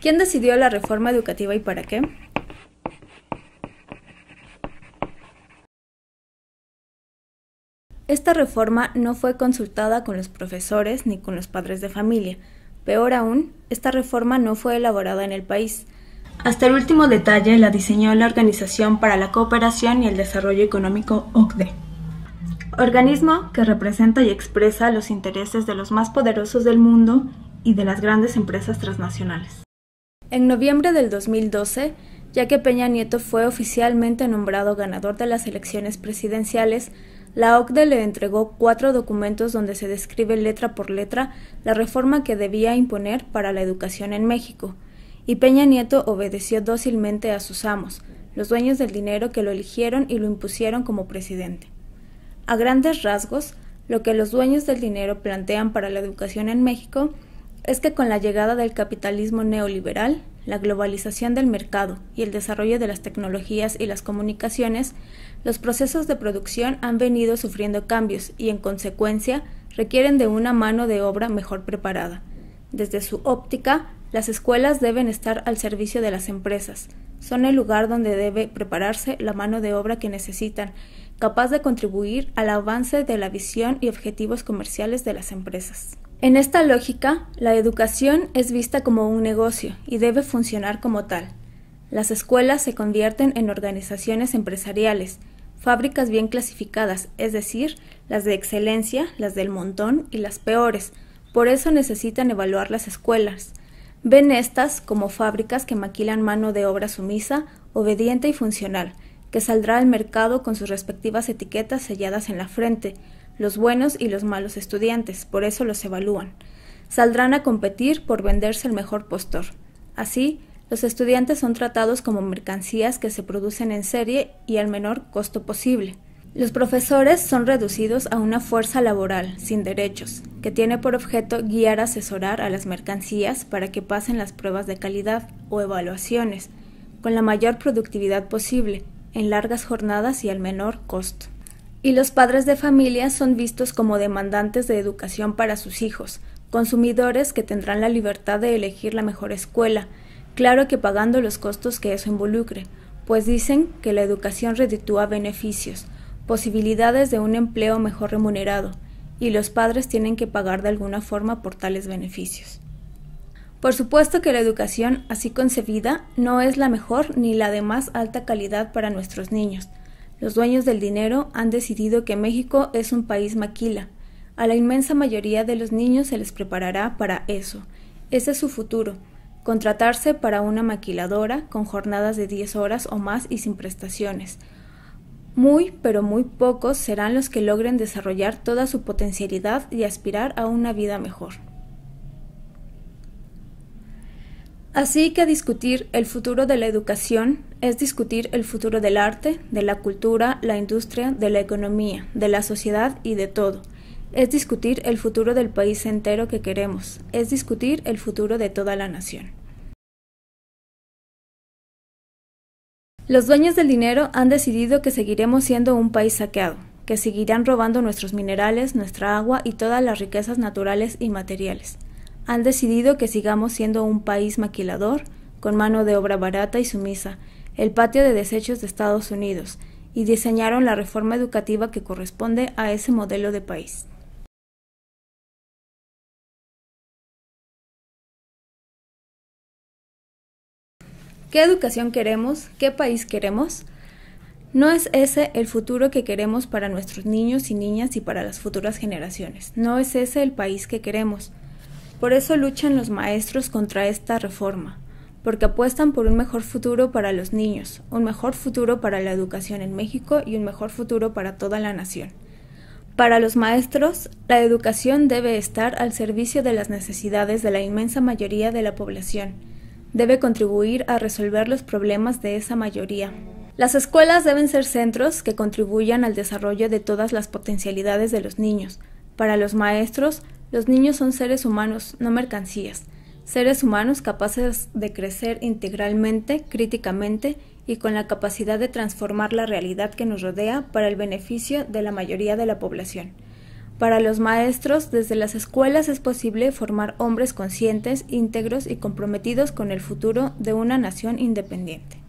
¿Quién decidió la reforma educativa y para qué? Esta reforma no fue consultada con los profesores ni con los padres de familia. Peor aún, esta reforma no fue elaborada en el país. Hasta el último detalle la diseñó la Organización para la Cooperación y el Desarrollo Económico OCDE, organismo que representa y expresa los intereses de los más poderosos del mundo y de las grandes empresas transnacionales en noviembre del 2012, ya que Peña Nieto fue oficialmente nombrado ganador de las elecciones presidenciales, la OCDE le entregó cuatro documentos donde se describe letra por letra la reforma que debía imponer para la educación en México, y Peña Nieto obedeció dócilmente a sus amos, los dueños del dinero que lo eligieron y lo impusieron como presidente. A grandes rasgos, lo que los dueños del dinero plantean para la educación en México es que con la llegada del capitalismo neoliberal, la globalización del mercado y el desarrollo de las tecnologías y las comunicaciones, los procesos de producción han venido sufriendo cambios y en consecuencia requieren de una mano de obra mejor preparada. Desde su óptica, las escuelas deben estar al servicio de las empresas, son el lugar donde debe prepararse la mano de obra que necesitan, capaz de contribuir al avance de la visión y objetivos comerciales de las empresas. En esta lógica, la educación es vista como un negocio y debe funcionar como tal. Las escuelas se convierten en organizaciones empresariales, fábricas bien clasificadas, es decir, las de excelencia, las del montón y las peores. Por eso necesitan evaluar las escuelas. Ven estas como fábricas que maquilan mano de obra sumisa, obediente y funcional, que saldrá al mercado con sus respectivas etiquetas selladas en la frente, los buenos y los malos estudiantes, por eso los evalúan. Saldrán a competir por venderse el mejor postor. Así, los estudiantes son tratados como mercancías que se producen en serie y al menor costo posible. Los profesores son reducidos a una fuerza laboral sin derechos, que tiene por objeto guiar, asesorar a las mercancías para que pasen las pruebas de calidad o evaluaciones, con la mayor productividad posible, en largas jornadas y al menor costo. Y los padres de familia son vistos como demandantes de educación para sus hijos, consumidores que tendrán la libertad de elegir la mejor escuela, claro que pagando los costos que eso involucre, pues dicen que la educación reditúa beneficios, posibilidades de un empleo mejor remunerado, y los padres tienen que pagar de alguna forma por tales beneficios. Por supuesto que la educación así concebida no es la mejor ni la de más alta calidad para nuestros niños, los dueños del dinero han decidido que México es un país maquila. A la inmensa mayoría de los niños se les preparará para eso. Ese es su futuro. Contratarse para una maquiladora con jornadas de 10 horas o más y sin prestaciones. Muy, pero muy pocos serán los que logren desarrollar toda su potencialidad y aspirar a una vida mejor. Así que discutir el futuro de la educación es discutir el futuro del arte, de la cultura, la industria, de la economía, de la sociedad y de todo. Es discutir el futuro del país entero que queremos, es discutir el futuro de toda la nación. Los dueños del dinero han decidido que seguiremos siendo un país saqueado, que seguirán robando nuestros minerales, nuestra agua y todas las riquezas naturales y materiales han decidido que sigamos siendo un país maquilador, con mano de obra barata y sumisa, el patio de desechos de Estados Unidos, y diseñaron la reforma educativa que corresponde a ese modelo de país. ¿Qué educación queremos? ¿Qué país queremos? No es ese el futuro que queremos para nuestros niños y niñas y para las futuras generaciones. No es ese el país que queremos. Por eso luchan los maestros contra esta reforma, porque apuestan por un mejor futuro para los niños, un mejor futuro para la educación en México y un mejor futuro para toda la nación. Para los maestros, la educación debe estar al servicio de las necesidades de la inmensa mayoría de la población. Debe contribuir a resolver los problemas de esa mayoría. Las escuelas deben ser centros que contribuyan al desarrollo de todas las potencialidades de los niños. Para los maestros, los niños son seres humanos, no mercancías, seres humanos capaces de crecer integralmente, críticamente y con la capacidad de transformar la realidad que nos rodea para el beneficio de la mayoría de la población. Para los maestros, desde las escuelas es posible formar hombres conscientes, íntegros y comprometidos con el futuro de una nación independiente.